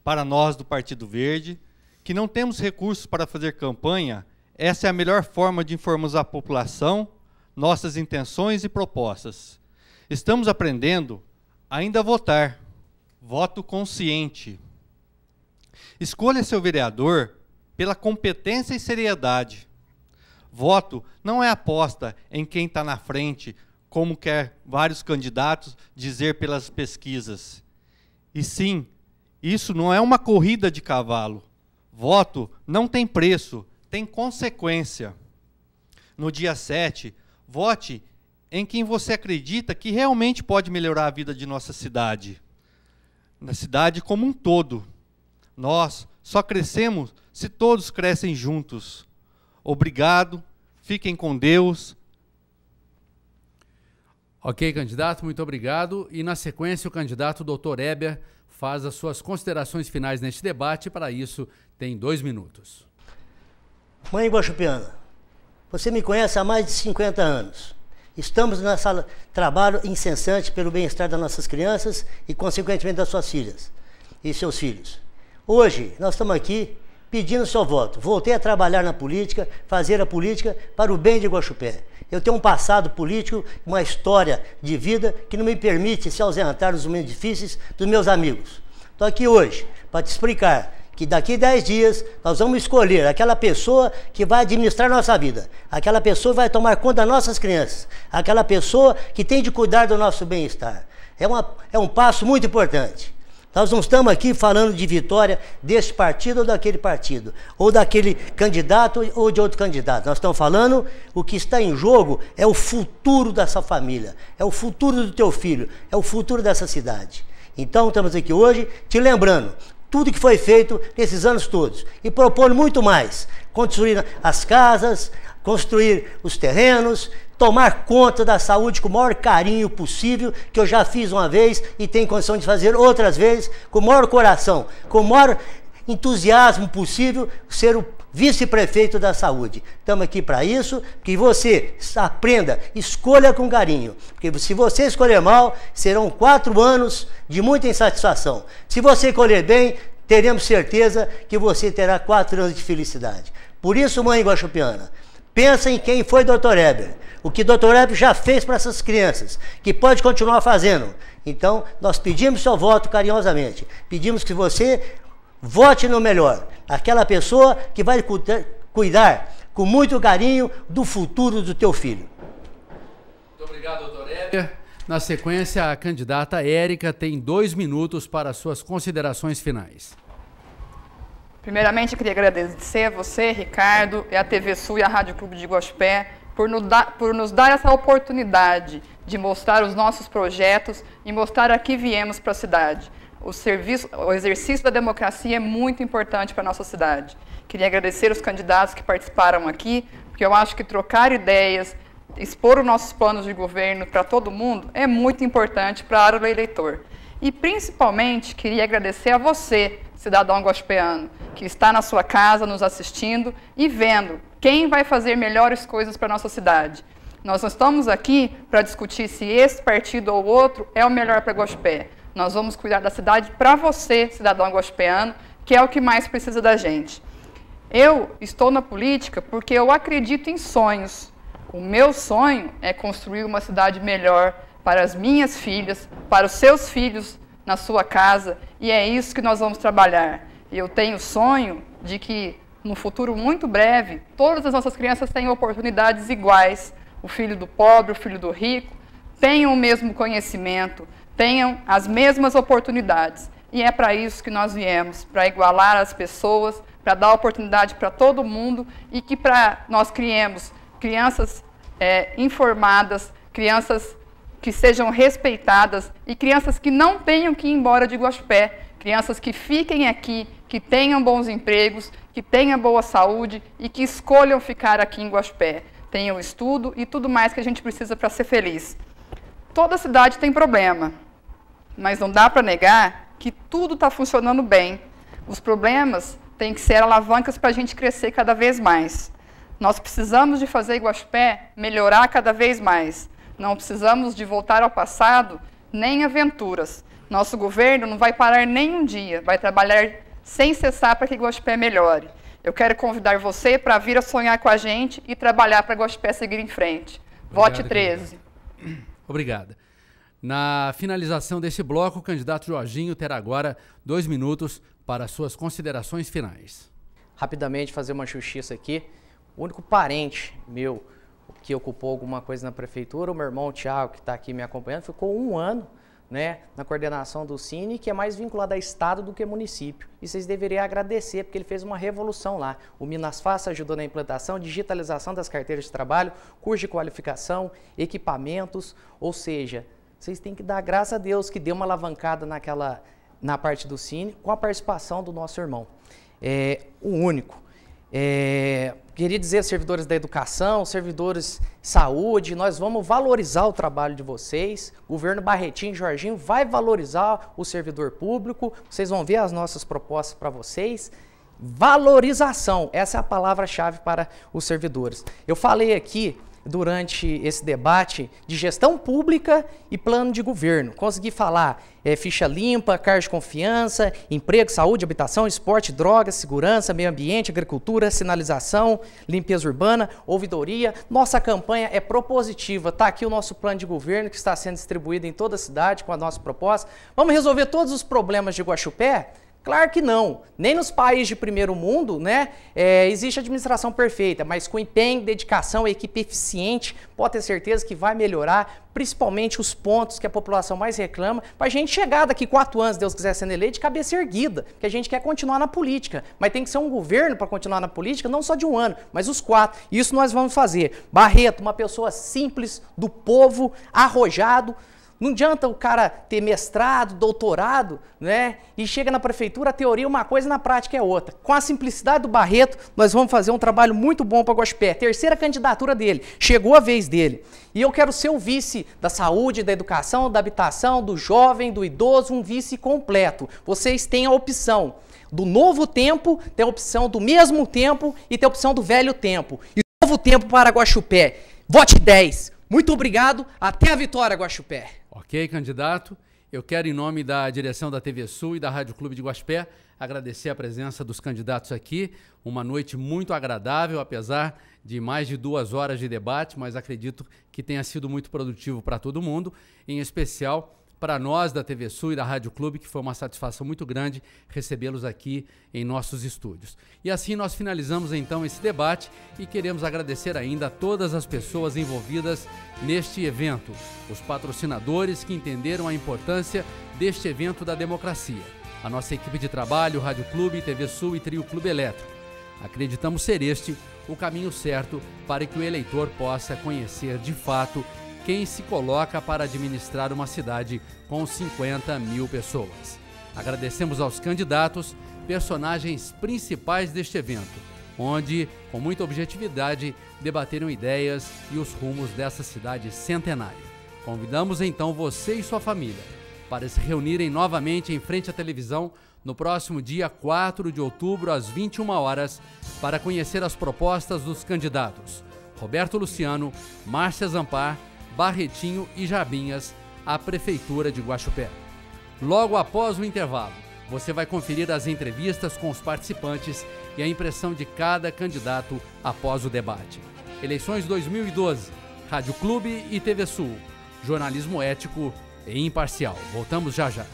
S3: Para nós do Partido Verde, que não temos recursos para fazer campanha, essa é a melhor forma de informarmos a população nossas intenções e propostas. Estamos aprendendo ainda a votar. Voto consciente. Escolha seu vereador pela competência e seriedade. Voto não é aposta em quem está na frente, como quer vários candidatos dizer pelas pesquisas. E sim, isso não é uma corrida de cavalo. Voto não tem preço, tem consequência. No dia 7, vote em quem você acredita que realmente pode melhorar a vida de nossa cidade, na cidade como um todo. Nós só crescemos se todos crescem juntos. Obrigado, fiquem com Deus. Ok, candidato, muito obrigado.
S1: E na sequência, o candidato doutor Eber faz as suas considerações finais neste debate.
S4: Para isso, tem dois minutos. Mãe Guaxupiana, você me conhece há mais de 50 anos. Estamos na sala, trabalho incessante pelo bem-estar das nossas crianças e, consequentemente, das suas filhas e seus filhos. Hoje, nós estamos aqui pedindo seu voto. Voltei a trabalhar na política, fazer a política para o bem de Guaxupé. Eu tenho um passado político, uma história de vida que não me permite se ausentar nos momentos difíceis dos meus amigos. Estou aqui hoje para te explicar que daqui 10 dias nós vamos escolher aquela pessoa que vai administrar nossa vida, aquela pessoa que vai tomar conta das nossas crianças, aquela pessoa que tem de cuidar do nosso bem-estar. É, é um passo muito importante. Nós não estamos aqui falando de vitória desse partido ou daquele partido, ou daquele candidato ou de outro candidato. Nós estamos falando o que está em jogo é o futuro dessa família, é o futuro do teu filho, é o futuro dessa cidade. Então estamos aqui hoje te lembrando tudo que foi feito nesses anos todos e propondo muito mais, construir as casas, construir os terrenos, tomar conta da saúde com o maior carinho possível, que eu já fiz uma vez e tenho condição de fazer outras vezes, com o maior coração, com o maior entusiasmo possível, ser o vice-prefeito da saúde. Estamos aqui para isso, que você aprenda, escolha com carinho. Porque se você escolher mal, serão quatro anos de muita insatisfação. Se você escolher bem, teremos certeza que você terá quatro anos de felicidade. Por isso, mãe guaxupiana, Pensa em quem foi Dr. Eber, o que Dr. Eber já fez para essas crianças, que pode continuar fazendo. Então, nós pedimos seu voto carinhosamente. Pedimos que você vote no melhor, aquela pessoa que vai cuidar com muito carinho do futuro do teu filho.
S1: Muito obrigado, doutor Eber. Na sequência, a candidata Érica tem dois minutos para suas considerações finais.
S5: Primeiramente, eu queria agradecer a você, Ricardo, e a TV Sul e a Rádio Clube de Gospé por, por nos dar essa oportunidade de mostrar os nossos projetos e mostrar a que viemos para a cidade. O, serviço, o exercício da democracia é muito importante para a nossa cidade. Queria agradecer os candidatos que participaram aqui, porque eu acho que trocar ideias, expor os nossos planos de governo para todo mundo é muito importante para o eleitor. E principalmente queria agradecer a você, cidadão guaspeano, que está na sua casa nos assistindo e vendo quem vai fazer melhores coisas para a nossa cidade. Nós não estamos aqui para discutir se esse partido ou outro é o melhor para Guaxupé. Nós vamos cuidar da cidade para você, cidadão guaxupeano, que é o que mais precisa da gente. Eu estou na política porque eu acredito em sonhos. O meu sonho é construir uma cidade melhor para as minhas filhas, para os seus filhos, na sua casa, e é isso que nós vamos trabalhar eu tenho o sonho de que, no futuro muito breve, todas as nossas crianças tenham oportunidades iguais. O filho do pobre, o filho do rico, tenham o mesmo conhecimento, tenham as mesmas oportunidades. E é para isso que nós viemos para igualar as pessoas, para dar oportunidade para todo mundo e que para nós criemos crianças é, informadas, crianças que sejam respeitadas e crianças que não tenham que ir embora de Guaxupé, crianças que fiquem aqui que tenham bons empregos, que tenham boa saúde e que escolham ficar aqui em Guaxpé. Tenham estudo e tudo mais que a gente precisa para ser feliz. Toda cidade tem problema, mas não dá para negar que tudo está funcionando bem. Os problemas têm que ser alavancas para a gente crescer cada vez mais. Nós precisamos de fazer Iguaxpé melhorar cada vez mais. Não precisamos de voltar ao passado nem aventuras. Nosso governo não vai parar nem um dia, vai trabalhar sem cessar para que Gospé melhore. Eu quero convidar você para vir a sonhar com a gente e trabalhar para Gospé seguir em frente. Obrigado, Vote 13.
S1: Obrigada. Obrigada. Na finalização desse bloco, o candidato Jorginho terá agora dois minutos para suas considerações
S2: finais. Rapidamente fazer uma justiça aqui. O único parente meu que ocupou alguma coisa na prefeitura, o meu irmão Tiago, que está aqui me acompanhando, ficou um ano né, na coordenação do Cine, que é mais vinculado a estado do que município. E vocês deveriam agradecer, porque ele fez uma revolução lá. O Minas Faça ajudou na implantação, digitalização das carteiras de trabalho, curso de qualificação, equipamentos, ou seja, vocês têm que dar graças a Deus que deu uma alavancada naquela, na parte do Cine, com a participação do nosso irmão. É, o único. É, Queria dizer, servidores da educação, servidores saúde, nós vamos valorizar o trabalho de vocês. O governo Barretinho e Jorginho vai valorizar o servidor público. Vocês vão ver as nossas propostas para vocês. Valorização, essa é a palavra-chave para os servidores. Eu falei aqui durante esse debate de gestão pública e plano de governo. Consegui falar é, ficha limpa, cargo de confiança, emprego, saúde, habitação, esporte, drogas, segurança, meio ambiente, agricultura, sinalização, limpeza urbana, ouvidoria. Nossa campanha é propositiva. Está aqui o nosso plano de governo que está sendo distribuído em toda a cidade com a nossa proposta. Vamos resolver todos os problemas de Guaxupé? Claro que não. Nem nos países de primeiro mundo, né, é, existe administração perfeita, mas com empenho, dedicação, equipe eficiente, pode ter certeza que vai melhorar, principalmente os pontos que a população mais reclama, para a gente chegar daqui quatro anos, Deus quiser, sendo eleito, de cabeça erguida, que a gente quer continuar na política. Mas tem que ser um governo para continuar na política, não só de um ano, mas os quatro. Isso nós vamos fazer. Barreto, uma pessoa simples, do povo, arrojado, não adianta o cara ter mestrado, doutorado, né? E chega na prefeitura, a teoria é uma coisa na prática é outra. Com a simplicidade do Barreto, nós vamos fazer um trabalho muito bom para Guachupé. Terceira candidatura dele. Chegou a vez dele. E eu quero ser o vice da saúde, da educação, da habitação, do jovem, do idoso, um vice completo. Vocês têm a opção do novo tempo, tem a opção do mesmo tempo e tem a opção do velho tempo. E novo tempo para Guaxupé. Vote 10. Muito obrigado. Até a vitória, Guaxupé.
S1: Ok, candidato? Eu quero, em nome da direção da TV Sul e da Rádio Clube de Guaspé, agradecer a presença dos candidatos aqui. Uma noite muito agradável, apesar de mais de duas horas de debate, mas acredito que tenha sido muito produtivo para todo mundo, em especial para nós da TV Sul e da Rádio Clube, que foi uma satisfação muito grande recebê-los aqui em nossos estúdios. E assim nós finalizamos então esse debate e queremos agradecer ainda a todas as pessoas envolvidas neste evento, os patrocinadores que entenderam a importância deste evento da democracia, a nossa equipe de trabalho, Rádio Clube, TV Sul e Trio Clube Elétrico. Acreditamos ser este o caminho certo para que o eleitor possa conhecer de fato quem se coloca para administrar uma cidade com 50 mil pessoas. Agradecemos aos candidatos, personagens principais deste evento, onde, com muita objetividade, debateram ideias e os rumos dessa cidade centenária. Convidamos então você e sua família para se reunirem novamente em frente à televisão no próximo dia 4 de outubro, às 21 horas, para conhecer as propostas dos candidatos Roberto Luciano, Márcia Zampar Barretinho e Jabinhas, à Prefeitura de Guaxupé. Logo após o intervalo, você vai conferir as entrevistas com os participantes e a impressão de cada candidato após o debate. Eleições 2012, Rádio Clube e TV Sul. Jornalismo ético e imparcial. Voltamos já já.